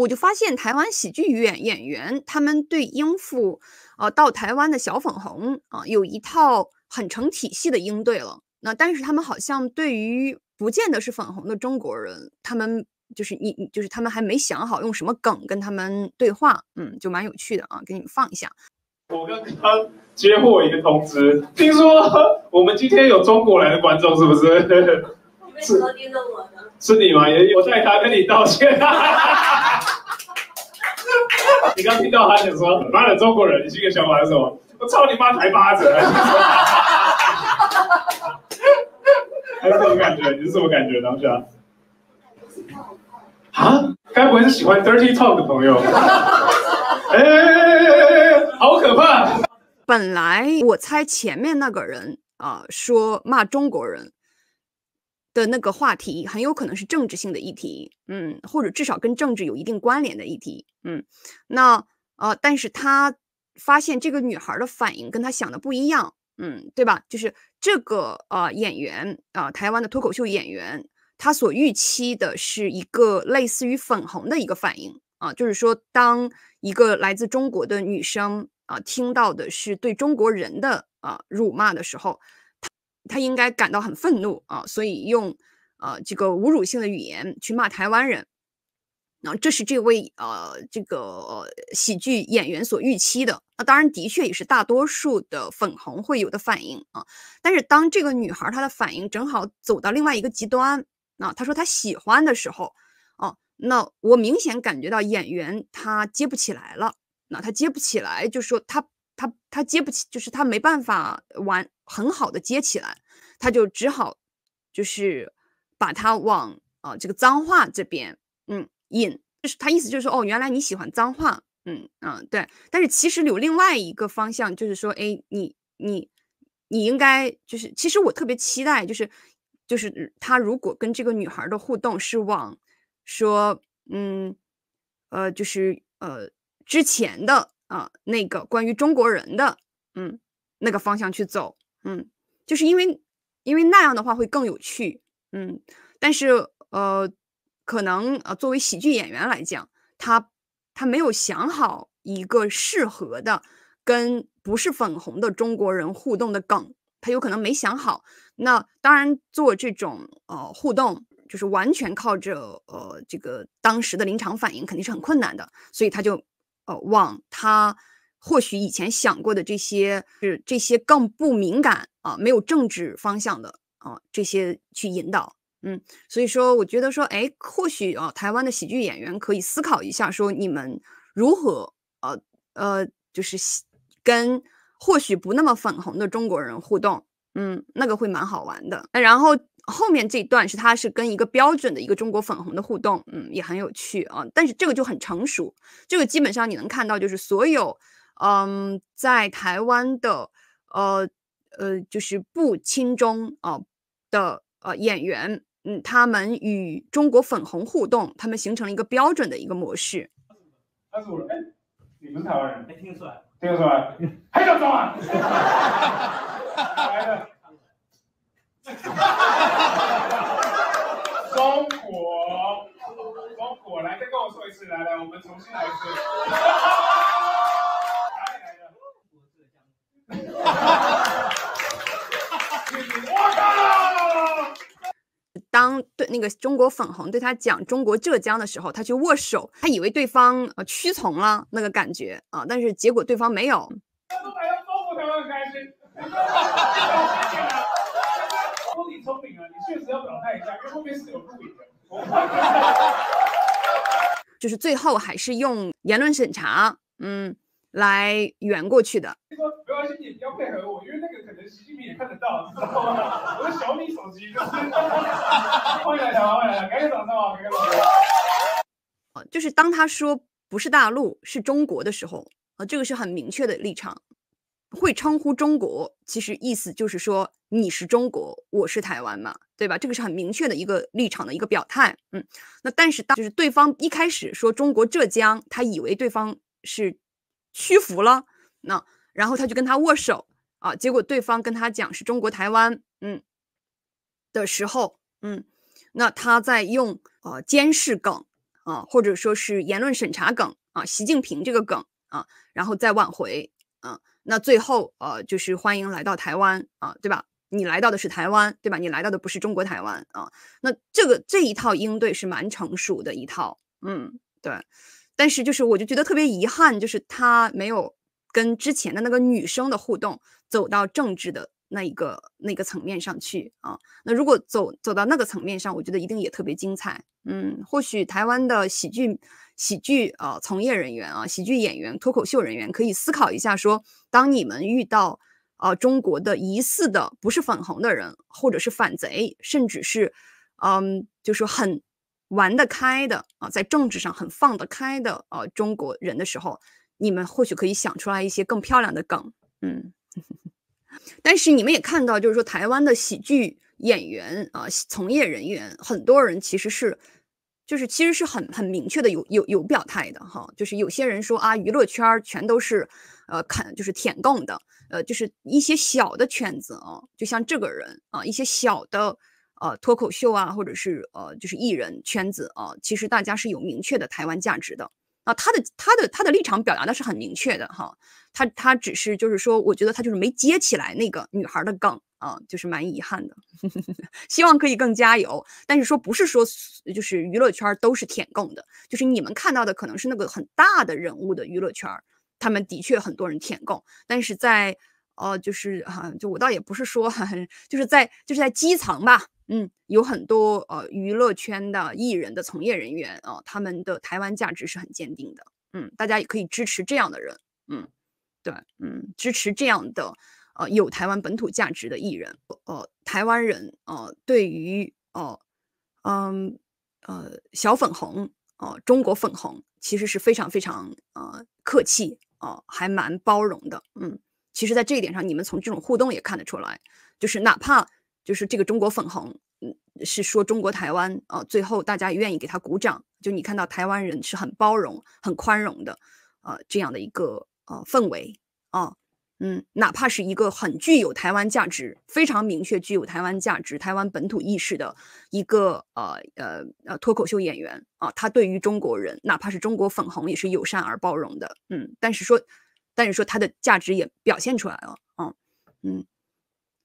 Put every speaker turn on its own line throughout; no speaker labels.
我就发现台湾喜剧演演员他们对应付，呃，到台湾的小粉红啊，有一套很成体系的应对了。那但是他们好像对于不见得是粉红的中国人，他们就是你，就是他们还没想好用什么梗跟他们对话，嗯，就蛮有趣的啊。给你们放一下。我刚刚接获一个通知，听说我们今天有中国来的观众，是不是？是盯着我呢？是你吗？我在台跟你道歉。你刚听到他就说：“妈的中国人，你心里想是什么？”我操你妈抬八子！哈哈哈哈哈！哈哈，还是什么感觉？你是什么感觉当时啊？该不会是喜欢 Dirty Talk 的朋友？哈哈哈哈
哈哈！哎，好可怕！
本来我猜前面那个人啊说骂中国人。的那个话题很有可能是政治性的议题，嗯，或者至少跟政治有一定关联的议题，嗯，那呃，但是他发现这个女孩的反应跟他想的不一样，嗯，对吧？就是这个呃演员啊，台湾的脱口秀演员，他所预期的是一个类似于粉红的一个反应啊，就是说，当一个来自中国的女生啊听到的是对中国人的啊辱骂的时候。他应该感到很愤怒啊，所以用，呃，这个侮辱性的语言去骂台湾人，那这是这位呃这个喜剧演员所预期的。那当然，的确也是大多数的粉红会有的反应啊。但是当这个女孩她的反应正好走到另外一个极端，那她说她喜欢的时候，哦，那我明显感觉到演员他接不起来了。那他接不起来，就说他。他他接不起，就是他没办法玩很好的接起来，他就只好就是把他往啊这个脏话这边嗯引，就是他意思就是说哦原来你喜欢脏话嗯嗯对，但是其实有另外一个方向就是说哎你你你应该就是其实我特别期待就是就是他如果跟这个女孩的互动是往说嗯呃就是呃之前的。啊，那个关于中国人的，嗯，那个方向去走，嗯，就是因为因为那样的话会更有趣，嗯，但是呃，可能啊，作为喜剧演员来讲，他他没有想好一个适合的跟不是粉红的中国人互动的梗，他有可能没想好。那当然，做这种呃互动，就是完全靠着呃这个当时的临场反应，肯定是很困难的，所以他就。往他或许以前想过的这些，是这些更不敏感啊，没有政治方向的啊，这些去引导。嗯，所以说我觉得说，哎，或许啊，台湾的喜剧演员可以思考一下，说你们如何呃呃，就是跟或许不那么粉红的中国人互动。嗯，那个会蛮好玩的。然后。后面这一段是他是跟一个标准的一个中国粉红的互动，嗯，也很有趣啊。但是这个就很成熟，这个基本上你能看到就是所有，嗯，在台湾的，呃呃，就是不亲中啊的呃演员，嗯，他们与中国粉红互动，他们形成了一个标准的一个模式。他是，哎，你们台湾人没听出来？听出来？还有谁？哈哈哈哈
哈！中国，
中国，来再跟我说一次，来来，我们重新来一次。哈哈哈哈哈！当对那个中国粉红对他讲中国浙江的时候，他去握手，他以为对方呃屈从了那个感觉啊，但是结果对方没有。哈哈哈哈哈！聪明聪明啊，你确实要表态一下，因为后面是有录影的。就是最后还是用言论审查，嗯，来圆过去的。说不要心你要配合我，因为那个可能习近平也看得到，知道吗？我的小米手机。就欢迎小万来，感谢小万，感谢小万。啊，就是当他说不是大陆，是中国的时候，啊，这个是很明确的立场。会称呼中国，其实意思就是说你是中国，我是台湾嘛，对吧？这个是很明确的一个立场的一个表态。嗯，那但是当就是对方一开始说中国浙江，他以为对方是屈服了，那然后他就跟他握手啊，结果对方跟他讲是中国台湾，嗯的时候，嗯，那他在用啊监视梗啊，或者说是言论审查梗啊，习近平这个梗啊，然后再挽回啊。那最后，呃，就是欢迎来到台湾啊，对吧？你来到的是台湾，对吧？你来到的不是中国台湾啊。那这个这一套应对是蛮成熟的一套，嗯，对。但是就是我就觉得特别遗憾，就是他没有跟之前的那个女生的互动走到政治的。那一个那个层面上去啊，那如果走走到那个层面上，我觉得一定也特别精彩。嗯，或许台湾的喜剧喜剧啊从业人员啊，喜剧演员、脱口秀人员可以思考一下，说当你们遇到啊中国的疑似的不是粉红的人，或者是反贼，甚至是嗯，就是很玩得开的啊，在政治上很放得开的啊中国人的时候，你们或许可以想出来一些更漂亮的梗，嗯。但是你们也看到，就是说台湾的喜剧演员啊，从业人员很多人其实是，就是其实是很很明确的有有有表态的哈，就是有些人说啊，娱乐圈全都是呃肯，就是舔供的，呃就是一些小的圈子啊，就像这个人啊，一些小的呃脱口秀啊，或者是呃就是艺人圈子啊，其实大家是有明确的台湾价值的。啊，他的他的他的立场表达的是很明确的哈，他他只是就是说，我觉得他就是没接起来那个女孩的梗啊，就是蛮遗憾的，希望可以更加油。但是说不是说就是娱乐圈都是舔梗的，就是你们看到的可能是那个很大的人物的娱乐圈，他们的确很多人舔梗，但是在哦就是哈，就我倒也不是说就是在就是在基层吧。嗯，有很多呃娱乐圈的艺人的从业人员啊，他们的台湾价值是很坚定的。嗯，大家也可以支持这样的人。嗯，对，嗯，支持这样的呃有台湾本土价值的艺人。呃，台湾人呃对于呃嗯，呃，小粉红呃中国粉红其实是非常非常呃客气呃，还蛮包容的。嗯，其实，在这一点上，你们从这种互动也看得出来，就是哪怕。就是这个中国粉红，嗯，是说中国台湾啊，最后大家愿意给他鼓掌。就你看到台湾人是很包容、很宽容的，呃，这样的一个呃氛围啊，嗯，哪怕是一个很具有台湾价值、非常明确具有台湾价值、台湾本土意识的一个呃呃呃脱口秀演员啊，他对于中国人，哪怕是中国粉红，也是友善而包容的，嗯。但是说，但是说他的价值也表现出来了，嗯嗯。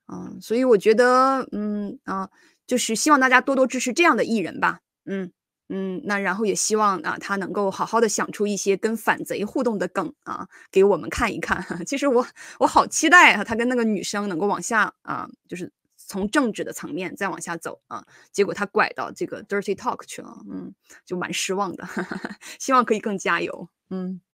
嗯，所以我觉得，嗯啊，就是希望大家多多支持这样的艺人吧。嗯嗯，那然后也希望啊，他能够好好的想出一些跟反贼互动的梗啊，给我们看一看。其实我我好期待他跟那个女生能够往下啊，就是从政治的层面再往下走啊。结果他拐到这个 dirty talk 去了，嗯，就蛮失望的。希望可以更加油，嗯。